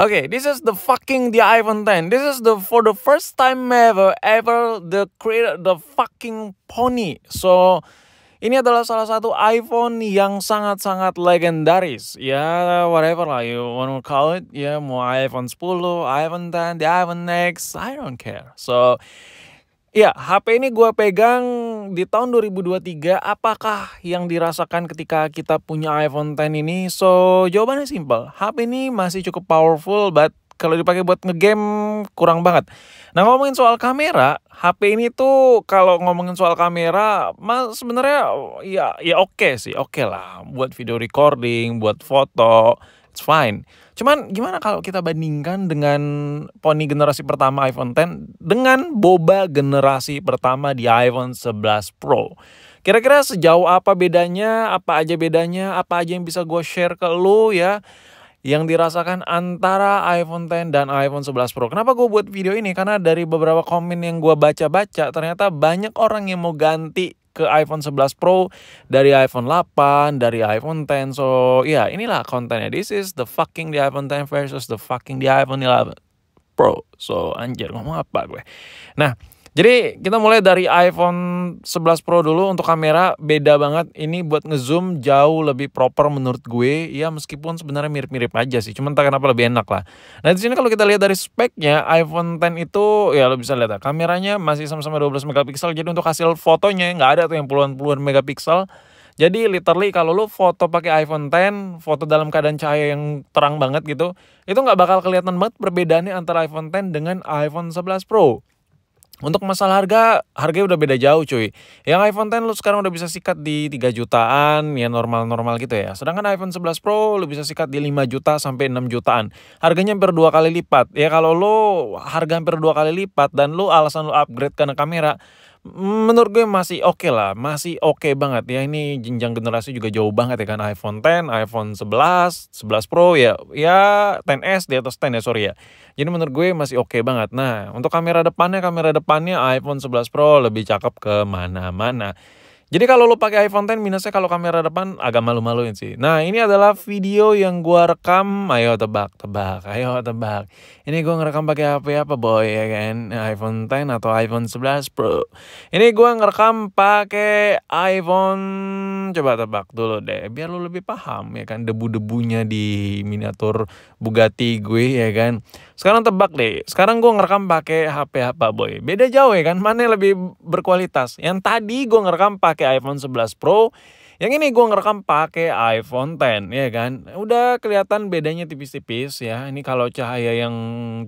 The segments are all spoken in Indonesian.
Okay, this is the fucking the iPhone 10. This is the for the first time ever ever the created the fucking pony. So ini adalah salah satu iPhone yang sangat-sangat legendaris. Ya, yeah, whatever lah you want to call it. Ya, yeah, mau iPhone 10, iPhone 10, the iPhone X, I don't care. So Ya, HP ini gue pegang di tahun 2023. Apakah yang dirasakan ketika kita punya iPhone X ini? So, jawabannya simple. HP ini masih cukup powerful, but kalau dipakai buat ngegame kurang banget. Nah, ngomongin soal kamera, HP ini tuh kalau ngomongin soal kamera, mas sebenarnya ya ya oke okay sih, oke okay lah buat video recording, buat foto, it's fine. Cuman gimana kalau kita bandingkan dengan poni generasi pertama iPhone X dengan boba generasi pertama di iPhone 11 Pro. Kira-kira sejauh apa bedanya, apa aja bedanya, apa aja yang bisa gue share ke lo ya yang dirasakan antara iPhone X dan iPhone 11 Pro. Kenapa gue buat video ini? Karena dari beberapa komen yang gue baca-baca ternyata banyak orang yang mau ganti ke iPhone 11 Pro dari iPhone 8 dari iPhone 10 so ya yeah, inilah kontennya this is the fucking the iPhone 10 versus the fucking the iPhone 11 Pro so anjir ngomong apa gue nah jadi kita mulai dari iPhone 11 Pro dulu untuk kamera beda banget. Ini buat ngezoom jauh lebih proper menurut gue. Ya meskipun sebenarnya mirip-mirip aja sih, cuman tak kenapa lebih enak lah. Nah di sini kalau kita lihat dari speknya iPhone 10 itu ya lo bisa lihat lah, kameranya masih sama-sama 12 megapiksel. Jadi untuk hasil fotonya nggak ada tuh yang puluhan-puluhan megapiksel. Jadi literally kalau lo foto pakai iPhone 10, foto dalam keadaan cahaya yang terang banget gitu, itu nggak bakal kelihatan banget perbedaannya antara iPhone 10 dengan iPhone 11 Pro. Untuk masalah harga, harganya udah beda jauh cuy. Yang iPhone 10 lu sekarang udah bisa sikat di 3 jutaan, ya normal-normal gitu ya. Sedangkan iPhone 11 Pro lu bisa sikat di 5 juta sampai 6 jutaan. Harganya hampir dua kali lipat. Ya kalau lu harga hampir dua kali lipat dan lu alasan lu upgrade karena kamera, menurut gue masih oke okay lah, masih oke okay banget ya. Ini jenjang generasi juga jauh banget ya kan iPhone 10, iPhone 11, 11 Pro ya, ya 10s di atas 10 ya sorry ya. Jadi menurut gue masih oke okay banget. Nah untuk kamera depannya, kamera depannya iPhone 11 Pro lebih cakep ke mana-mana. Jadi kalau lo pakai iPhone X minusnya kalau kamera depan agak malu-maluin sih. Nah ini adalah video yang gua rekam. Ayo tebak, tebak, ayo tebak. Ini gua ngerekam pakai HP apa boy ya kan? iPhone X atau iPhone 11 Pro. Ini gua ngerekam pakai iPhone. Coba tebak dulu deh, biar lo lebih paham ya kan debu-debunya di miniatur Bugatti gue ya kan. Sekarang tebak deh. Sekarang gue ngerekam pakai HP apa Boy. Beda jauh ya kan? Mana yang lebih berkualitas? Yang tadi gue ngerekam pakai iPhone 11 Pro, yang ini gue ngerekam pakai iPhone 10 ya kan. Udah kelihatan bedanya tipis-tipis ya. Ini kalau cahaya yang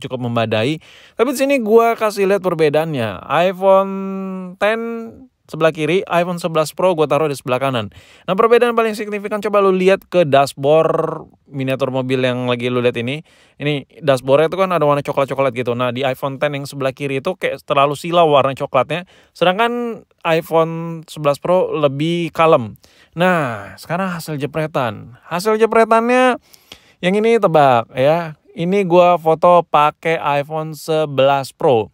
cukup membadai. Tapi di sini gue kasih lihat perbedaannya. iPhone 10 sebelah kiri, iPhone 11 Pro gue taruh di sebelah kanan. Nah perbedaan paling signifikan coba lu lihat ke dashboard miniatur mobil yang lagi lu lihat ini. Ini dashboardnya itu kan ada warna coklat-coklat gitu. Nah di iPhone 10 yang sebelah kiri itu kayak terlalu silau warna coklatnya. Sedangkan iPhone 11 Pro lebih kalem. Nah sekarang hasil jepretan. Hasil jepretannya yang ini tebak ya. Ini gua foto pakai iPhone 11 Pro.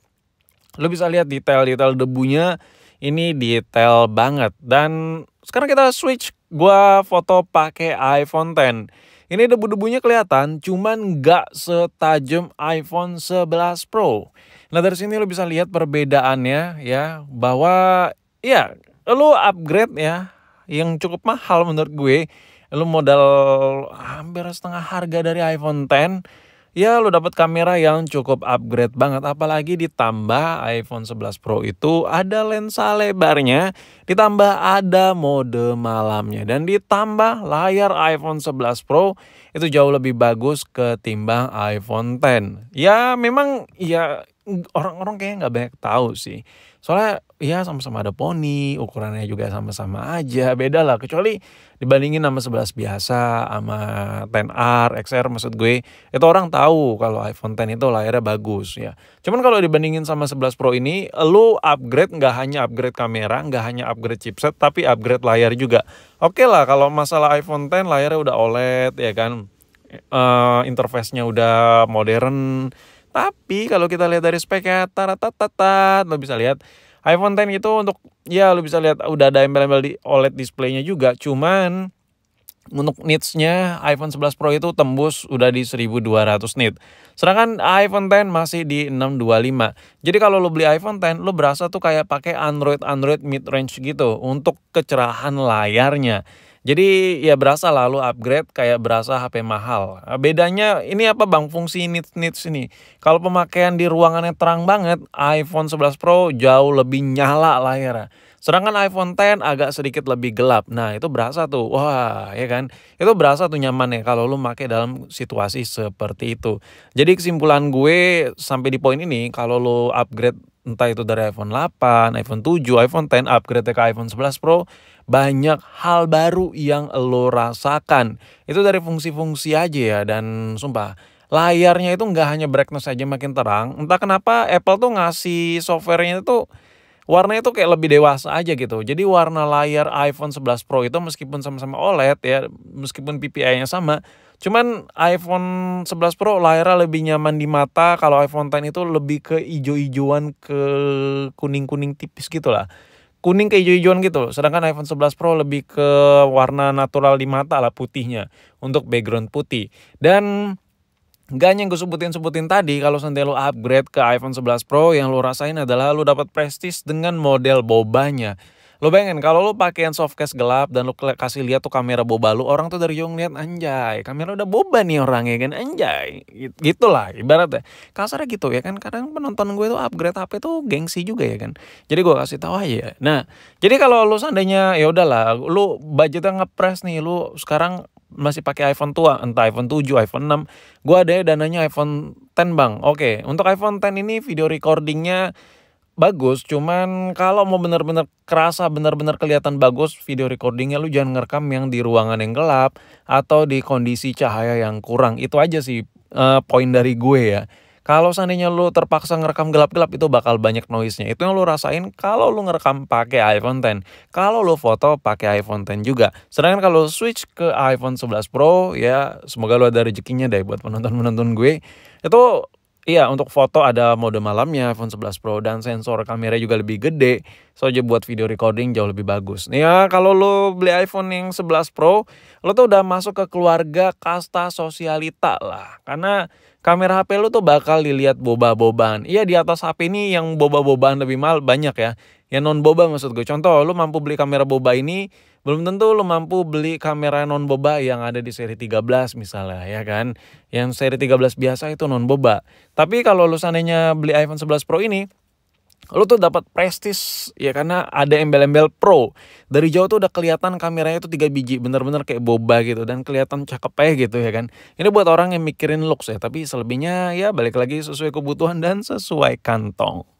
Lu bisa lihat detail-detail debunya ini detail banget dan sekarang kita switch gua foto pakai iPhone 10 ini debu-debunya kelihatan, cuman nggak setajam iPhone 11 Pro. Nah dari sini lo bisa lihat perbedaannya ya, bahwa ya lo upgrade ya, yang cukup mahal menurut gue. Lo modal hampir setengah harga dari iPhone 10 ya lo dapat kamera yang cukup upgrade banget apalagi ditambah iPhone 11 Pro itu ada lensa lebarnya ditambah ada mode malamnya dan ditambah layar iPhone 11 Pro itu jauh lebih bagus ketimbang iPhone 10 ya memang ya orang-orang kayaknya nggak banyak tahu sih. Soalnya ya sama-sama ada poni, ukurannya juga sama-sama aja, beda lah. Kecuali dibandingin sama sebelas biasa, sama ten r XR maksud gue, itu orang tahu kalau iPhone ten itu layarnya bagus ya. Cuman kalau dibandingin sama sebelas Pro ini, lu upgrade nggak hanya upgrade kamera, nggak hanya upgrade chipset, tapi upgrade layar juga. Oke okay lah kalau masalah iPhone ten layarnya udah OLED ya kan, uh, interface-nya udah modern, tapi kalau kita lihat dari speknya, tata lo bisa lihat iPhone X itu untuk ya lo bisa lihat udah ada embel-embel di OLED displaynya juga, cuman untuk nits-nya iPhone 11 Pro itu tembus udah di 1200 nit. Sedangkan iPhone X masih di 625. Jadi kalau lo beli iPhone X, lo berasa tuh kayak pakai Android Android mid range gitu untuk kecerahan layarnya. Jadi ya berasa lalu upgrade kayak berasa HP mahal. Nah, bedanya ini apa Bang fungsi needs needs ini? Kalau pemakaian di ruangannya terang banget, iPhone 11 Pro jauh lebih nyala layarnya. Sedangkan iPhone 10 agak sedikit lebih gelap. Nah, itu berasa tuh. Wah, ya kan? Itu berasa tuh nyaman ya kalau lu pakai dalam situasi seperti itu. Jadi kesimpulan gue sampai di poin ini kalau lu upgrade entah itu dari iPhone 8, iPhone 7, iPhone 10 upgrade ke iPhone 11 Pro, banyak hal baru yang lo rasakan. Itu dari fungsi-fungsi aja ya dan sumpah layarnya itu nggak hanya brightness aja makin terang. Entah kenapa Apple tuh ngasih softwarenya itu warnanya tuh kayak lebih dewasa aja gitu. Jadi warna layar iPhone 11 Pro itu meskipun sama-sama OLED ya, meskipun PPI-nya sama, cuman iPhone 11 Pro layarnya lebih nyaman di mata, kalau iPhone 10 itu lebih ke ijo-ijoan ke kuning-kuning tipis gitu lah. Kuning ke ijo-ijoan gitu, sedangkan iPhone 11 Pro lebih ke warna natural di mata lah putihnya untuk background putih. Dan Gak yang gue sebutin-sebutin tadi, kalau sendiri lo upgrade ke iPhone 11 Pro, yang lo rasain adalah lo dapat prestis dengan model bobanya. Lo pengen, kalau lo pakaian softcase gelap dan lo kasih lihat tuh kamera boba lo, orang tuh dari jauh lihat anjay, kamera udah boba nih orangnya kan anjay. Gitu lah ibaratnya. Kasarnya gitu ya kan kadang penonton gue tuh upgrade HP tuh gengsi juga ya kan. Jadi gue kasih tahu aja. Ah, iya. Nah, jadi kalau lo seandainya ya udahlah, lo budgetnya ngepres nih, lo sekarang masih pakai iPhone tua, entah iPhone 7, iPhone 6. Gua ada ya dananya iPhone 10 bang. Oke, untuk iPhone 10 ini video recordingnya bagus, cuman kalau mau bener-bener kerasa bener-bener kelihatan bagus video recordingnya lu jangan ngerekam yang di ruangan yang gelap atau di kondisi cahaya yang kurang. Itu aja sih uh, poin dari gue ya. Kalau seandainya lu terpaksa ngerekam gelap-gelap itu bakal banyak noise-nya. Itu yang lu rasain kalau lu ngerekam pakai iPhone 10. Kalau lu foto pakai iPhone 10 juga. Sedangkan kalau switch ke iPhone 11 Pro ya semoga lu ada rezekinya deh buat penonton-penonton gue. Itu Iya, untuk foto ada mode malamnya iPhone 11 Pro dan sensor kamera juga lebih gede. Soalnya buat video recording jauh lebih bagus. Nih ya, kalau lu beli iPhone yang 11 Pro, lu tuh udah masuk ke keluarga kasta sosialita lah. Karena kamera HP lu tuh bakal dilihat boba bobaan Iya di atas HP ini yang boba bobaan lebih mahal banyak ya. Yang non boba maksud gue. Contoh lu mampu beli kamera boba ini, belum tentu lu mampu beli kamera non boba yang ada di seri 13 misalnya ya kan. Yang seri 13 biasa itu non boba. Tapi kalau lu seandainya beli iPhone 11 Pro ini, lo tuh dapat prestis ya karena ada embel-embel pro dari jauh tuh udah kelihatan kameranya tuh tiga biji bener-bener kayak boba gitu dan kelihatan cakep aja gitu ya kan ini buat orang yang mikirin looks ya tapi selebihnya ya balik lagi sesuai kebutuhan dan sesuai kantong